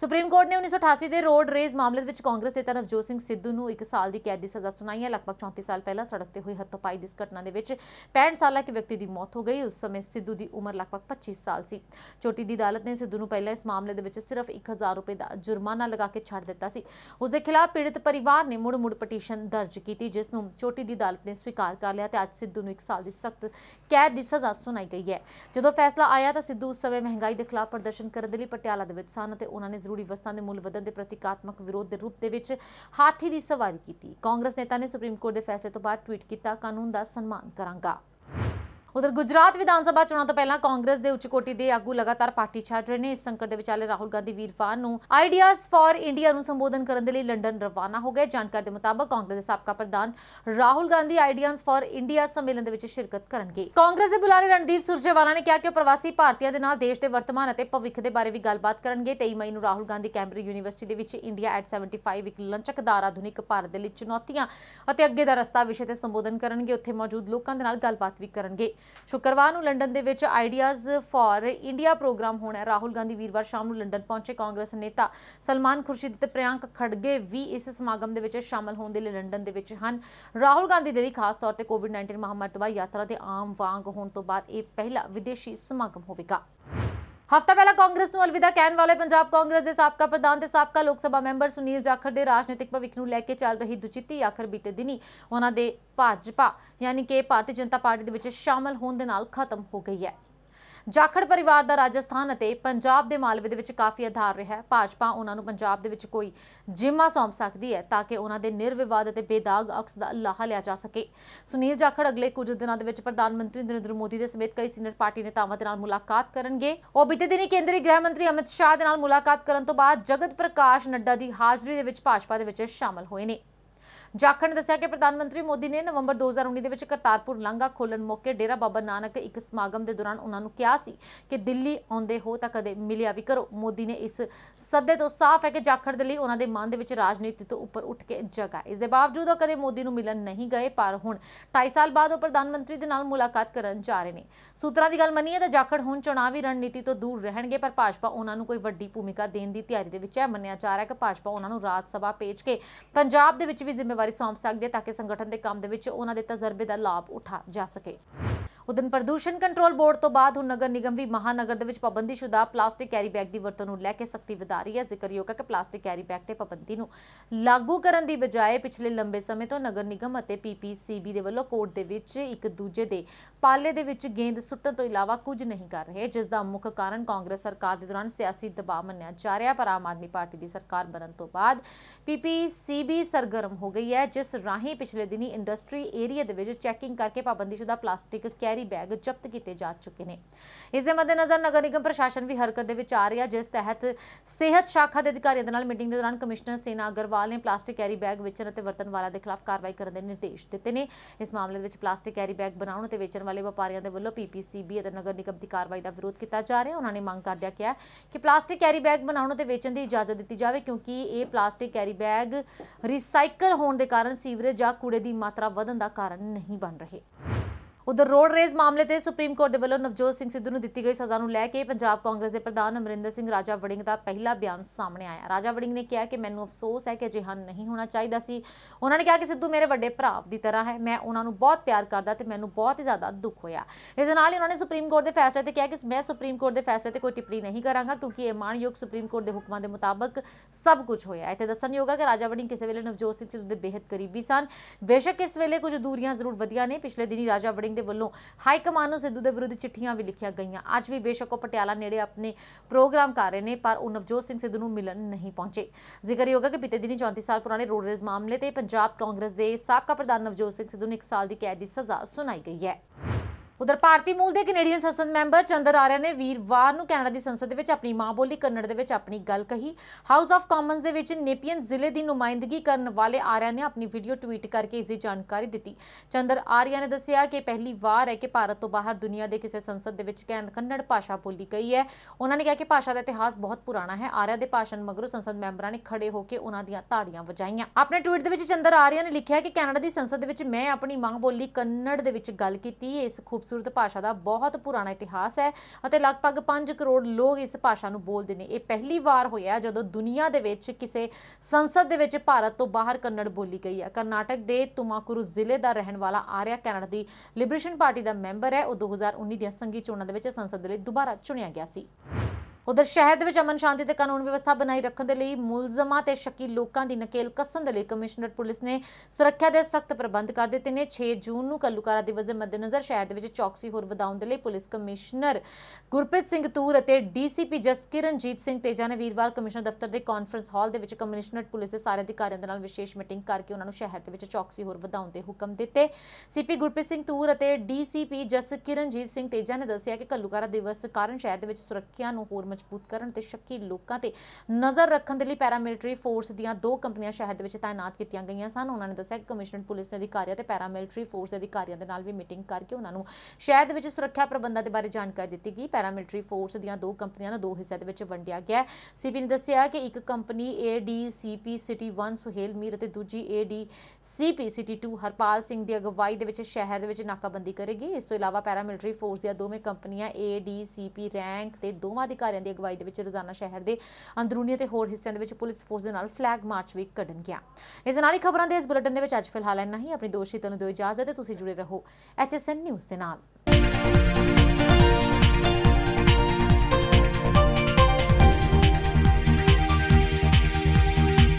ਸੁਪਰੀਮ ਕੋਰਟ ਨੇ 1988 ਦੇ ਰੋਡ ਰੇਜ਼ ਮਾਮਲੇ ਵਿੱਚ ਕਾਂਗਰਸ ਤਰਫ ਨਵਜੋਤ ਸਿੰਘ ਸਿੱਧੂ ਨੂੰ 1 ਸਾਲ ਦੀ ਕੈਦ ਦੀ ਸਜ਼ਾ ਸੁਣਾਈ ਹੈ ਲਗਭਗ 34 ਸਾਲ ਪਹਿਲਾਂ ਸੜਕ ਤੇ ਹੋਈ ਪਾਈ ਦੀ ਘਟਨਾ ਦੇ ਵਿੱਚ 65 ਸਾਲਾ ਇੱਕ ਵਿਅਕਤੀ ਦੀ ਮੌਤ ਹੋ ਗਈ ਉਸ ਸਮੇਂ ਸਿੱਧੂ ਦੀ ਉਮਰ ਲਗਭਗ 25 ਸਾਲ ਸੀ ਚੋਟੀ ਦੀ ਅਦਾਲਤ ਨੇ ਸਿੱਧੂ ਨੂੰ ਪਹਿਲਾਂ ਇਸ ਮਾਮਲੇ ਦੇ ਵਿੱਚ ਸਿਰਫ 1000 ਰੁਪਏ ਦਾ ਜੁਰਮਾਨਾ ਲਗਾ ਕੇ ਛੱਡ ਦਿੱਤਾ ਸੀ ਉਸ ਦੇ ਖਿਲਾਫ ਪੀੜਤ ਪਰਿਵਾਰ ਨੇ ਮੁੜ ਮੁੜ ਪਟੀਸ਼ਨ ਦਰਜ ਕੀਤੀ ਜਿਸ ਨੂੰ ਚੋਟੀ ਦੀ ਅਦਾਲਤ ਨੇ ਸਵੀਕਾਰ ਕਰ ਲਿਆ ਤੇ ਅੱਜ ਸਿੱਧੂ ਨੂੰ 1 ਸਾਲ ਦੀ ਸਖਤ ਕੈਦ ਦੀ ਸਜ਼ਾ ਸੁਣਾਈ ਗਈ ਹੈ ਜਦੋਂ ਫੈਸਲਾ ਆਇਆ ਤਾਂ ਸਿੱਧੂ ਉਸ ਸਮੇਂ ਮਹਿੰਗਾਈ ਦੇ ਖਿਲਾਫ ਪ੍ਰਦਰਸ਼ਨ ਕਰਨ ਦੇ ਲਈ ਪਟਿਆਲਾ ਦੇ ਵਿੱਚ ਸਨ ਤੇ ਉਹਨਾਂ ਨੇ ਜ਼ਰੂਰੀ ਵਸਤਾਂ ਦੇ ਮੁੱਲ ਵਧਣ ਦੇ ਪ੍ਰਤੀਕਾਤਮਕ ਵਿਰੋਧ ਦੇ ਰੂਪ ਦੇ ਵਿੱਚ ਹਾਥੀ ਦੀ ਸਵਾਰੀ ਕੀਤੀ ਕਾਂਗਰਸ ਨੇਤਾ ਨੇ ਸੁਪਰੀਮ ਕੋਰਟ ਦੇ ਫੈਸਲੇ ਤੋਂ ਬਾਅਦ ਟਵੀਟ ਕੀਤਾ ਕਾਨੂੰਨ ਦਾ ਸਨਮਾਨ ਕਰਾਂਗਾ ਉਧਰ ਗੁਜਰਾਤ ਵਿਧਾਨ ਸਭਾ ਚੋਣਾਂ ਤੋਂ ਪਹਿਲਾਂ ਕਾਂਗਰਸ ਦੇ ਉੱਚ ਕੋਟੀ ਦੇ ਆਗੂ ਲਗਾਤਾਰ ਪਾਰਟੀ ਛੱਡ ਰਹੇ ਨੇ ਇਸ ਸੰਕਟ ਦੇ ਵਿਚਾਲੇ ਰਾਹੁਲ ਗਾਂਧੀ ਵੀਰਵਾਰ ਨੂੰ ਆਈਡੀਆਜ਼ ਫਾਰ ਇੰਡੀਆ ਨੂੰ ਸੰਬੋਧਨ ਕਰਨ ਦੇ ਲਈ ਲੰਡਨ ਰਵਾਨਾ ਹੋ ਗਏ ਜਾਣਕਾਰੀ ਦੇ ਮੁਤਾਬਕ ਕਾਂਗਰਸ ਦੇ ਸਾਬਕਾ ਪ੍ਰਧਾਨ Rahul Gandhi ideas for India ਸੰਮੇਲਨ ਦੇ ਵਿੱਚ ਸ਼ਿਰਕਤ ਕਰਨਗੇ ਕਾਂਗਰਸ ਦੇ ਬੁਲਾਰੇ ਰਣਦੀਪ ਸੁਰਜੇਵਾਲਾ ਨੇ ਕਿਹਾ ਕਿ ਉਹ ਪ੍ਰਵਾਸੀ ਭਾਰਤੀਆਂ ਦੇ ਨਾਲ ਦੇਸ਼ ਦੇ ਵਰਤਮਾਨ ਅਤੇ ਭਵਿੱਖ ਦੇ ਬਾਰੇ ਵੀ ਗੱਲਬਾਤ ਕਰਨਗੇ 23 ਮਈ ਨੂੰ ਰਾਹੁਲ ਗਾਂਧੀ ਕੈਂਬਰਿਜ ਯੂਨੀਵਰਸਿਟੀ ਦੇ ਵਿੱਚ ਇੰਡੀਆ ਐਟ 75 ਇੱਕ ਲੰਚਕਦਾਰ ਆਧੁਨਿਕ ਭਾਰਤ ਦੇ ਲਈ ਚੁਣੌਤੀਆਂ ਅਤੇ ਅੱਗੇ ਦਾ ਰਸਤਾ ਵਿਸ਼ੇ ਤੇ ਸੰਬੋਧਨ ਕਰਨਗੇ ਉੱਥੇ ਮੌਜੂਦ ਲੋਕਾਂ ਦੇ ਨਾਲ ਗੱਲਬਾਤ ਵੀ ਕਰਨਗੇ ਸ਼ੁੱਕਰਵਾਰ ਨੂੰ ਲੰਡਨ ਦੇ ਵਿੱਚ ਆਈਡੀਆਜ਼ ਫਾਰ ਇੰਡੀਆ ਪ੍ਰੋਗਰਾਮ ਹੋਣਾ ਹੈ ਰਾਹੁਲ ਗਾਂਧੀ ਵੀਰਵਾਰ ਸ਼ਾਮ ਨੂੰ ਲੰਡਨ ਪਹੁੰਚੇ ਕਾਂਗਰਸ ਨੇਤਾ ਸਲਮਾਨ ਖੁਰਸ਼ੀਦ ਤੇ ਪ੍ਰਿਆੰਕ ਖੜਗੇ ਵੀ ਇਸ ਸਮਾਗਮ ਦੇ ਵਿੱਚ ਸ਼ਾਮਲ ਹੋਣ ਦੇ ਲਈ ਲੰਡਨ ਦੇ ਵਿੱਚ ਹਨ ਰਾਹੁਲ ਗਾਂਧੀ ਦੇ ਲਈ ਖਾਸ ਤੌਰ ਤੇ ਕੋਵਿਡ-19 ਮਹਾਮਾਰੀ ਤੋਂ ਬਾਅਦ ਯਾਤਰਾ ਦੇ ਆਮ ਵਾਂਗ ਹੋਣ ਤੋਂ ਬਾਅਦ ਇਹ ਪਹਿਲਾ ਵਿਦੇਸ਼ੀ ਸਮਾਗਮ ਹੋਵੇਗਾ ਹਫਤਾ ਪਹਿਲਾਂ ਕਾਂਗਰਸ ਨੂੰ ਅਲਵਿਦਾ ਕਹਿਣ ਵਾਲੇ ਪੰਜਾਬ ਕਾਂਗਰਸ ਦੇ ਸਾਬਕਾ ਪ੍ਰਧਾਨ ਤੇ ਸਾਬਕਾ ਲੋਕ ਸਭਾ ਮੈਂਬਰ ਸੁਨੀਲ ਜਾਖੜ ਦੇ ਰਾਜਨੀਤਿਕ ਭਵਿੱਖ ਨੂੰ ਲੈ ਕੇ ਚੱਲ ਰਹੀ ਦੁਚਿੱਤੀ ਆਖਰ ਬੀਤੇ ਦਿਨੀ ਉਹਨਾਂ ਦੇ ਭਾਜਪਾ ਯਾਨੀ ਕਿ ਭਾਰਤੀ ਜਨਤਾ ਪਾਰਟੀ ਦੇ ਵਿੱਚ ਸ਼ਾਮਲ ਹੋਣ ਦੇ ਨਾਲ ਖਤਮ ਹੋ ਗਈ ਹੈ ਜਾਖੜ ਪਰਿਵਾਰ ਦਾ ਰਾਜਸਥਾਨ ਅਤੇ ਪੰਜਾਬ ਦੇ ਮਾਲਵੇ ਦੇ ਵਿੱਚ ਕਾਫੀ ਆਧਾਰ ਰਿਹਾ ਹੈ ਭਾਜਪਾ ਉਹਨਾਂ ਨੂੰ ਪੰਜਾਬ ਦੇ ਵਿੱਚ ਕੋਈ ਜਿੰਮਾ ਸੌਂਪ ਸਕਦੀ ਹੈ ਤਾਂ ਕਿ ਉਹਨਾਂ ਦੇ ਨਿਰਵਿਵਾਦ ਅਤੇ ਬੇਦਾਗ ਅਕਸ ਦਾ ਲਾਹਾ ਲਿਆ ਜਾ ਸਕੇ ਸੁਨੀਲ ਜਾਖੜ ਅਗਲੇ ਕੁਝ ਦਿਨਾਂ ਦੇ ਵਿੱਚ ਪ੍ਰਧਾਨ ਮੰਤਰੀ ਨਰਿੰਦਰ ਮੋਦੀ ਦੇ ਸਮੇਤ ਕਈ ਸੀਨੀਅਰ ਪਾਰਟੀ ਨੇਤਾਵਾਂ ਦੇ ਨਾਲ ਮੁਲਾਕਾਤ ਕਰਨਗੇ ਉਹ ਬੀਤੇ ਦਿਨੀ ਕੇਂਦਰੀ ਗ੍ਰਹਿ ਮੰਤਰੀ ਅਮਿਤ ਸ਼ਾਹ ਦੇ ਨਾਲ ਮੁਲਾਕਾਤ ਕਰਨ ਤੋਂ ਬਾਅਦ ਜਗਤ ਪ੍ਰਕਾਸ਼ ਨੱਡਾ ਦੀ ਹਾਜ਼ਰੀ ਦੇ ਵਿੱਚ ਭਾਜਪਾ ਦੇ ਵਿੱਚ ਸ਼ਾਮਲ ਹੋਏ ਨੇ ਜਾਖੜ ਨੇ ਦੱਸਿਆ ਕਿ ਪ੍ਰਧਾਨ ਮੰਤਰੀ ਮੋਦੀ ਨੇ ਨਵੰਬਰ 2019 ਦੇ ਵਿੱਚ ਕਰਤਾਰਪੁਰ ਲਾਂਘਾ ਖੋਲਣ ਮੌਕੇ ਡੇਰਾ ਬਾਬਾ ਨਾਨਕ ਇੱਕ ਸਮਾਗਮ ਦੇ ਦੌਰਾਨ ਉਹਨਾਂ ਨੂੰ ਕਿਹਾ ਸੀ ਕਿ ਦਿੱਲੀ ਆਉਂਦੇ ਹੋ ਤਾਂ ਕਦੇ ਮਿਲਿਆ ਵੀ ਕਰੋ ਮੋਦੀ ਨੇ ਇਸ ਸੱਦੇ ਤੋਂ ਸਾਫ਼ ਹੈ ਕਿ ਜਾਖੜ ਦੇ ਲਈ ਉਹਨਾਂ ਦੇ ਮਨ ਦੇ ਵਿੱਚ ਰਾਜਨੀਤੀ ਤੋਂ ਉੱਪਰ ਉੱਠ ਕੇ ਜਗ੍ਹਾ ਇਸ ਦੇ ਬਾਵਜੂਦ ਉਹ ਕਦੇ ਮੋਦੀ ਨੂੰ ਮਿਲਣ ਨਹੀਂ ਗਏ ਪਰ ਹੁਣ 2.5 ਸਾਲ ਬਾਅਦ ਉਹ ਪ੍ਰਧਾਨ ਮੰਤਰੀ ਦੇ ਨਾਲ ਮੁਲਾਕਾਤ ਕਰਨ ਜਾ ਰਹੇ ਨੇ ਸੂਤਰਾਂ ਦੀ ਗੱਲ ਮੰਨੀਏ ਤਾਂ ਜਾਖੜ ਹੁਣ ਵੀ ਰਣਨੀਤੀ ਤੋਂ ਦੂਰ ਰਹਿਣਗੇ ਪਰ ਭਾਜਪਾ ਉਹਨਾਂ ਨੂੰ ਕੋਈ ਵੱਡੀ ਭੂਮਿਕਾ ਦੇਣ ਦੀ ਤਿਆਰੀ ਦੇ ਵਿੱਚ ਹੈ ਮੰਨਿਆ ਜਾ ਰਿਹਾ ਹੈ ਕਿ ਭਾਜਪਾ ਉਹਨਾਂ ਨੂੰ ਰਾਜ ਸਭਾ ਭੇਜ ਕੇ ਪੰਜਾਬ ਦੇ ਵਿੱਚ ਵੀ ਜ਼ਿੰਮੇਵਾਰੀ ਜ਼ਿੰਮੇਵਾਰੀ ਸੌਂਪ ਸਕਦੇ ਤਾਂ ਕਿ ਸੰਗਠਨ ਦੇ ਕੰਮ ਦੇ ਵਿੱਚ ਉਹਨਾਂ ਦੇ ਤਜਰਬੇ ਦਾ ਲਾਭ ਉਠਾ ਜਾ ਸਕੇ ਉਦਨ ਪ੍ਰਦੂਸ਼ਣ ਕੰਟਰੋਲ ਬੋਰਡ ਤੋਂ ਬਾਅਦ ਹੁਣ ਨਗਰ ਨਿਗਮ ਵੀ ਮਹਾਨਗਰ ਦੇ ਵਿੱਚ ਪਾਬੰਦੀਸ਼ੁਦਾ ਪਲਾਸਟਿਕ ਕੈਰੀ ਬੈਗ ਦੀ ਵਰਤੋਂ ਨੂੰ ਲੈ ਕੇ ਸਖਤੀ ਵਧਾ ਰਹੀ ਹੈ ਜ਼ਿਕਰਯੋਗ ਹੈ ਕਿ ਪਲਾਸਟਿਕ ਕੈਰੀ ਬੈਗ ਤੇ ਪਾਬੰਦੀ ਨੂੰ ਲਾਗੂ ਕਰਨ ਦੀ ਬਜਾਏ ਪਿਛਲੇ ਲੰਬੇ ਸਮੇਂ ਤੋਂ ਨਗਰ ਨਿਗਮ ਅਤੇ ਪੀਪੀਸੀਬੀ ਦੇ ਵੱਲੋਂ ਕੋਰਟ ਦੇ ਵਿੱਚ ਇੱਕ ਦੂਜੇ ਦੇ ਪਾਲੇ ਦੇ ਵਿੱਚ ਗੇਂਦ ਸੁੱਟਣ ਤੋਂ ਇਲਾਵਾ ਕੁਝ ਨਹੀਂ ਕਰ ਰਹੇ ਜਿਸ ਦਾ ਮੁੱਖ ਕਾਰਨ ਕਾਂਗਰਸ ਸਰਕਾਰ ਦੇ ਦੌਰਾਨ ਸਿਆਸੀ ਦਬਾਅ ਮੰਨਿਆ ਜਾ ਰਿਹਾ ਪਰ ਆਮ ਆਦਮੀ ਪਾਰਟੀ ਦੀ ਸਰਕਾਰ ਬਣਨ ਤੋਂ ਬਾਅਦ ਪੀਪੀਸੀਬੀ ਸਰਗਰਮ ਹੋ ਗਈ ਹੈ ਜਿਸ ਰਾਹੀਂ ਪਿਛਲੇ ਦਿਨੀ ਇੰਡਸਟਰੀ ਏਰੀਆ ਦੇ ਵਿੱਚ ਚੈਕਿੰਗ ਕਰਕੇ ਸ਼ੁਦਾ ਪਲਾਸਟਿਕ ਕੈਰੀ ਬੈਗ ਜ਼ਬਤ ਕੀਤੇ ਜਾ ਚੁੱਕੇ ਨੇ ਇਸ ਦੇ ਮੱਦੇਨਜ਼ਰ ਨਗਰ ਨਿਗਮ ਪ੍ਰਸ਼ਾਸਨ ਵੀ ਹਰਕਤ ਦੇ ਵਿੱਚ ਆ ਰਿਹਾ ਜਿਸ ਤਹਿਤ ਸਿਹਤ ਸ਼ਾਖਾ ਦੇ ਅਧਿਕਾਰੀਆਂ ਦੇ ਨਾਲ ਮੀਟਿੰਗ ਦੇ ਦੌਰਾਨ ਕਮਿਸ਼ਨਰ ਸੇਨਾ ਅਗਰਵਾਲ ਨੇ ਪਲਾਸਟਿਕ ਕੈਰੀ ਬੈਗ ਵੇਚਣ ਅਤੇ ਵਰਤਣ ਵਾਲਾ ਦੇ ਖਿਲਾਫ ਕਾਰਵਾਈ ਕਰਨ ਦੇ ਨਿਰਦੇਸ਼ ਦਿੱਤੇ ਨੇ ਇਸ ਮਾਮਲੇ ਦੇ ਵਿੱਚ ਪਲਾਸਟਿਕ ਕੈਰੀ ਬੈਗ ਬਣਾਉਣ ਅਤੇ ਵੇਚਣ ਵਾਲੇ ਵਪਾਰੀਆਂ ਦੇ ਵੱਲੋਂ ਪੀਪੀਸੀਬੀ ਅਤੇ ਨਗਰ ਨਿਗਮ ਦੀ ਕਾਰਵਾਈ ਦਾ ਵਿਰੋਧ ਕੀਤਾ ਜਾ ਰਿਹਾ ਉਹਨਾਂ ਨੇ ਮੰਗ ਕਰਦਿਆ ਕਿਹਾ ਕਿ ਪਲਾਸਟਿਕ ਕੈਰੀ ਬੈਗ ਬਣਾਉਣ ਅਤੇ ਵੇਚਣ ਦੀ ਇਜਾਜ਼ਤ ਦਿੱਤੀ ਜਾਵੇ ਕਿਉਂਕਿ ਇਹ ਪਲਾਸਟਿਕ ਕੈਰੀ ਬੈਗ ਰੀਸਾਈਕਲ ਹੋਣ ਦੇ ਕਾਰਨ ਸੀਵਰੇਜ ਜਾਂ ਕੂੜੇ ਦੀ ਮਾਤਰਾ ਵਧਣ ਦਾ ਕਾਰਨ ਨਹੀਂ ਬਣ ਰਹੇ ਉਧਰ ਰੋਡ ਰੇਜ਼ ਮਾਮਲੇ ਤੇ ਸੁਪਰੀਮ ਕੋਰਟ ਦੇ ਵੱਲੋਂ ਨਵਜੋਤ ਸਿੰਘ ਸਿੱਧੂ ਨੂੰ ਦਿੱਤੀ ਗਈ ਸਜ਼ਾ ਨੂੰ ਲੈ ਕੇ ਪੰਜਾਬ ਕਾਂਗਰਸ ਦੇ ਪ੍ਰਧਾਨ ਅਮਰਿੰਦਰ ਸਿੰਘ ਰਾਜਾ ਵੜਿੰਗ ਦਾ ਪਹਿਲਾ ਬਿਆਨ ਸਾਹਮਣੇ ਆਇਆ ਰਾਜਾ ਵੜਿੰਗ ਨੇ ਕਿਹਾ ਕਿ ਮੈਨੂੰ ਅਫਸੋਸ ਹੈ ਕਿ ਅਜਿਹਾ ਨਹੀਂ ਹੋਣਾ ਚਾਹੀਦਾ ਸੀ ਉਹਨਾਂ ਨੇ ਕਿਹਾ ਕਿ ਸਿੱਧੂ ਮੇਰੇ ਵੱਡੇ ਭਰਾ ਦੀ ਤਰ੍ਹਾਂ ਹੈ ਮੈਂ ਉਹਨਾਂ ਨੂੰ ਬਹੁਤ ਪਿਆਰ ਕਰਦਾ ਤੇ ਮੈਨੂੰ ਬਹੁਤ ਹੀ ਜ਼ਿਆਦਾ ਦੁੱਖ ਹੋਇਆ ਇਸ ਦੇ ਨਾਲ ਹੀ ਉਹਨਾਂ ਨੇ ਸੁਪਰੀਮ ਕੋਰਟ ਦੇ ਫੈਸਲੇ ਤੇ ਕਿਹਾ ਕਿ ਮੈਂ ਸੁਪਰੀਮ ਕੋਰਟ ਦੇ ਫੈਸਲੇ ਤੇ ਕੋਈ ਟਿੱਪਣੀ ਨਹੀਂ ਕਰਾਂਗਾ ਕਿਉਂਕਿ ਇਹ ਮਾਨਯੋਗ ਸੁਪਰੀਮ ਕੋਰਟ ਦੇ ਹੁਕਮਾਂ ਦੇ ਮੁਤਾਬਕ ਸਭ ਕੁਝ ਹੋਇਆ ਇੱਥੇ ਦੱਸਣਯੋਗ ਹੈ ਕਿ ਰਾਜਾ ਵੜਿੰਗ ਕਿਸੇ ਵੇਲੇ ਨਵਜੋਤ ਸਿੰਘ ਸਿੱਧੂ ਦੇ ਬੇਹਦ ਕਰੀਬੀ ਸਨ ਬੇਸ਼ੱਕ ਇਸ ਵੇਲੇ ਕੁਝ ਦੂਰੀਆਂ ਜ਼ਰੂਰ ਵਧੀਆਂ ਨੇ ਪਿਛਲੇ ਦਿਨੀ ਰਾਜਾ ਵੜਿੰਗ ਸਿੰਘ ਦੇ ਵੱਲੋਂ ਹਾਈ ਕਮਾਨ ਨੂੰ ਸਿੱਧੂ ਦੇ ਵਿਰੁੱਧ ਚਿੱਠੀਆਂ ਵੀ ਲਿਖੀਆਂ ਗਈਆਂ ਅੱਜ ਵੀ ਬੇਸ਼ੱਕ ਉਹ ਪਟਿਆਲਾ ਨੇੜੇ ਆਪਣੇ ਪ੍ਰੋਗਰਾਮ ਕਰ ਰਹੇ ਨੇ ਪਰ ਉਹ ਨਵਜੋਤ ਸਿੰਘ ਸਿੱਧੂ ਨੂੰ ਮਿਲਣ ਨਹੀਂ ਪਹੁੰਚੇ ਜ਼ਿਕਰਯੋਗ ਹੋਗਾ ਕਿ ਬੀਤੇ ਦਿਨੀ 34 ਸਾਲ ਪੁਰਾਣੇ ਰੋਡ ਰੇਜ਼ ਮਾਮਲੇ ਤੇ ਪੰਜਾਬ ਕਾਂਗਰਸ ਦੇ ਸਾਬਕਾ ਪ੍ਰਧਾਨ ਨਵਜੋਤ ਸਿੰਘ ਸਿੱਧੂ ਨੂੰ 1 ਸਾਲ ਦੀ ਕੈਦ ਦੀ ਸਜ਼ਾ ਸੁਣਾਈ ਗਈ ਹੈ ਉਧਰ ਭਾਰਤੀ ਮੂਲ ਦੇ ਕੈਨੇਡੀਅਨ ਸੰਸਦ ਮੈਂਬਰ ਚੰਦਰ ਆਰਿਆ ਨੇ ਵੀਰਵਾਰ ਨੂੰ ਕੈਨੇਡਾ ਦੀ ਸੰਸਦ ਦੇ ਵਿੱਚ ਆਪਣੀ ਮਾਂ ਬੋਲੀ ਕੰਨੜ ਦੇ ਵਿੱਚ ਆਪਣੀ ਗੱਲ ਕਹੀ ਹਾਊਸ ਆਫ ਕਾਮਨਸ ਦੇ ਵਿੱਚ ਨੇਪੀਅਨ ਜ਼ਿਲ੍ਹੇ ਦੀ ਨੁਮਾਇੰਦਗੀ ਕਰਨ ਵਾਲੇ ਆਰਿਆ ਨੇ ਆਪਣੀ ਵੀਡੀਓ ਟਵੀਟ ਕਰਕੇ ਇਸ ਦੀ ਜਾਣਕਾਰੀ ਦਿੱਤੀ ਚੰਦਰ ਆਰਿਆ ਨੇ ਦੱਸਿਆ ਕਿ ਪਹਿਲੀ ਵਾਰ ਹੈ ਕਿ ਭਾਰਤ ਤੋਂ ਬਾਹਰ ਦੁਨੀਆ ਦੇ ਕਿਸੇ ਸੰਸਦ ਦੇ ਵਿੱਚ ਕੰਨੜ ਭਾਸ਼ਾ ਬੋਲੀ ਗਈ ਹੈ ਉਹਨਾਂ ਨੇ ਕਿਹਾ ਕਿ ਭਾਸ਼ਾ ਦਾ ਇਤਿਹਾਸ ਬਹੁਤ ਪੁਰਾਣਾ ਹੈ ਆਰਿਆ ਦੇ ਭਾਸ਼ਣ ਮਗਰੋਂ ਸੰਸਦ ਮੈਂਬਰਾਂ ਨੇ ਖੜੇ ਹੋ ਕੇ ਉਹਨਾਂ ਦੀਆਂ ਤਾੜੀਆਂ ਵਜਾਈਆਂ ਆਪਣੇ ਟਵੀਟ ਦੇ ਵਿੱਚ ਚੰਦਰ ਆਰਿਆ ਨੇ ਲਿਖਿਆ ਕਿ ਕੈਨੇਡਾ ਦੀ ਸੰਸਦ ਦੇ ਵਿੱਚ ਮੈਂ ਆਪਣੀ ਮਾਂ ਬੋਲੀ ਕੰਨੜ ਦੇ ਵਿੱਚ ਗੱਲ ਕੀਤੀ ਇਸ ਖੂਬ ਖੂਬਸੂਰਤ ਭਾਸ਼ਾ ਦਾ ਬਹੁਤ ਪੁਰਾਣਾ ਇਤਿਹਾਸ ਹੈ ਅਤੇ ਲਗਭਗ 5 ਕਰੋੜ ਲੋਕ ਇਸ ਭਾਸ਼ਾ ਨੂੰ ਬੋਲਦੇ ਨੇ ਇਹ ਪਹਿਲੀ ਵਾਰ ਹੋਇਆ ਜਦੋਂ ਦੁਨੀਆ ਦੇ ਵਿੱਚ ਕਿਸੇ ਸੰਸਦ ਦੇ ਵਿੱਚ ਭਾਰਤ ਤੋਂ ਬਾਹਰ ਕੰਨੜ ਬੋਲੀ ਗਈ ਹੈ ਕਰਨਾਟਕ ਦੇ ਤੁਮਾਕੁਰੂ ਜ਼ਿਲ੍ਹੇ ਦਾ ਰਹਿਣ ਵਾਲਾ ਆਰਿਆ ਕੈਨੜ ਦੀ ਲਿਬਰੇਸ਼ਨ ਪਾਰਟੀ ਦਾ ਮੈਂਬਰ ਹੈ ਉਹ 2019 ਦੀਆਂ ਸੰਗੀ ਚੋਣਾਂ ਦੇ ਵਿੱਚ ਸੰਸਦ ਦੇ ਲਈ ਦੁਬਾਰਾ ਚੁਣਿਆ ਗਿਆ ਸੀ ਉਧਰ ਸ਼ਹਿਰ ਦੇ ਵਿੱਚ ਅਮਨ ਸ਼ਾਂਤੀ ਤੇ ਕਾਨੂੰਨ ਵਿਵਸਥਾ ਬਣਾਈ ਰੱਖਣ ਦੇ ਲਈ ਮੁਲਜ਼ਮਾਂ ਤੇ ਸ਼ੱਕੀ ਲੋਕਾਂ ਦੀ ਨਕੇਲ ਕੱਸਣ ਦੇ ਲਈ ਕਮਿਸ਼ਨਰ ਪੁਲਿਸ ਨੇ ਸੁਰੱਖਿਆ ਦੇ ਸਖਤ ਪ੍ਰਬੰਧ ਕਰ ਦਿੱਤੇ ਨੇ 6 ਜੂਨ ਨੂੰ ਕੱਲੂਕਾਰਾ ਦਿਵਸ ਦੇ ਮੱਦੇਨਜ਼ਰ ਸ਼ਹਿਰ ਦੇ ਵਿੱਚ ਚੌਕਸੀ ਹੋਰ ਵਧਾਉਣ ਦੇ ਲਈ ਪੁਲਿਸ ਕਮਿਸ਼ਨਰ ਗੁਰਪ੍ਰੀਤ ਸਿੰਘ ਤੂਰ ਅਤੇ ਡੀਸੀਪੀ ਜਸਕਿਰਨਜੀਤ ਸਿੰਘ ਤੇਜਾ ਨੇ ਵੀਰਵਾਰ ਕਮਿਸ਼ਨਰ ਦਫ਼ਤਰ ਦੇ ਕਾਨਫਰੰਸ ਹਾਲ ਦੇ ਵਿੱਚ ਕਮਿਸ਼ਨਰ ਪੁਲਿਸ ਦੇ ਸਾਰੇ ਅਧਿਕਾਰੀਆਂ ਦੇ ਨਾਲ ਵਿਸ਼ੇਸ਼ ਮੀਟਿੰਗ ਕਰਕੇ ਉਹਨਾਂ ਨੂੰ ਸ਼ਹਿਰ ਦੇ ਵਿੱਚ ਚੌਕਸੀ ਹੋਰ ਵਧਾਉਣ ਦੇ ਹੁਕਮ ਦਿੱਤੇ ਸੀਪੀ ਗੁਰਪ੍ਰੀਤ ਸਿੰਘ ਤੂਰ ਅਤੇ ਡੀਸੀਪੀ ਜਸਕਿਰਨਜੀਤ ਸਿੰਘ ਤੇਜਾ ਨੇ ਦੱਸਿਆ ਕਿ ਕੱਲੂਕਾਰਾ ਦਿਵਸ ਕਾਰਨ ਸ਼ਹਿਰ ਦੇ ਵਿੱਚ ਸੁਰੱਖਿਆ ਨੂੰ ਹੋਰ ਮਜ਼ਬੂਤ ਕਰਨ ਤੇ ਸ਼ੱਕੀ ਲੋਕਾਂ ਤੇ ਨਜ਼ਰ ਰੱਖਣ ਦੇ ਲਈ ਪੈਰਾਮਿਲਟਰੀ ਫੋਰਸ ਦੀਆਂ ਦੋ ਕੰਪਨੀਆਂ ਸ਼ਹਿਰ ਦੇ ਵਿੱਚ ਤਾਇਨਾਤ ਕੀਤੀਆਂ ਗਈਆਂ ਸਨ ਉਹਨਾਂ ਨੇ ਦੱਸਿਆ ਕਿ ਕਮਿਸ਼ਨਰ ਪੁਲਿਸ ਦੇ ਅਧਿਕਾਰੀਆਂ ਤੇ ਪੈਰਾਮਿਲਟਰੀ ਫੋਰਸ ਦੇ ਅਧਿਕਾਰੀਆਂ ਦੇ ਨਾਲ ਵੀ ਮੀਟਿੰਗ ਕਰਕੇ ਉਹਨਾਂ ਨੂੰ ਸ਼ਹਿਰ ਦੇ ਵਿੱਚ ਸੁਰੱਖਿਆ ਪ੍ਰਬੰਧਾਂ ਦੇ ਬਾਰੇ ਜਾਣਕਾਰੀ ਦਿੱਤੀ ਗਈ ਪੈਰਾਮਿਲਟਰੀ ਫੋਰਸ ਦੀਆਂ ਦੋ ਕੰਪਨੀਆਂ ਨੂੰ ਦੋ ਹਿੱਸਿਆਂ ਦੇ ਵਿੱਚ ਵੰਡਿਆ ਗਿਆ ਸੀਪੀ ਨੇ ਦੱਸਿਆ ਕਿ ਇੱਕ company ADCP city 1 Suhail Mir ਅਤੇ ਦੂਜੀ ਏਡੀਸੀਪੀ ਸਿਟੀ 2 ਹਰਪਾਲ ਸਿੰਘ ਦੀ ਅਗਵਾਈ ਦੇ ਵਿੱਚ ਸ਼ਹਿਰ ਦੇ ਵਿੱਚ ਨਾਕਾਬੰਦੀ ਕਰੇਗੀ ਇਸ ਤੋਂ ਇਲਾਵਾ ਪੈਰਾਮਿਲਟਰੀ ਫੋਰਸ ਦੀਆਂ ਦੋਵੇਂ ਕੰਪਨੀਆਂ ਏਡੀਸੀਪੀ ਰੈਂਕ ਤੇ ਦੋਵਾਂ ਅਧਿਕਾਰੀਆਂ ਦੀ ਅਗਵਾਈ ਦੇ ਵਿੱਚ ਰੋਜ਼ਾਨਾ ਸ਼ਹਿਰ ਦੇ ਅੰਦਰੂਨੀ ਅਤੇ ਹੋਰ ਹਿੱਸਿਆਂ ਦੇ ਵਿੱਚ ਪੁਲਿਸ ਫੋਰਸ ਦੇ ਨਾਲ ਫਲੈਗ ਮਾਰਚ ਵੀ ਕੱਢਣ ਗਿਆ ਇਸ ਨਾਲ ਹੀ ਖਬਰਾਂ ਦੇ ਇਸ ਬੁਲੇਟਿਨ ਦੇ ਵਿੱਚ ਅੱਜ ਫਿਲਹਾਲ ਇੰਨਾ ਹੀ ਆਪਣੀ ਦੋਸ਼ੀ ਤੁਹਾਨੂੰ ਦਿਓ ਇਜਾਜ਼ਤ ਹੈ ਤੁਸੀਂ ਜੁੜੇ ਰਹੋ ਐਚਐਸਐਨ ਨਿਊਜ਼ ਦੇ ਨਾਲ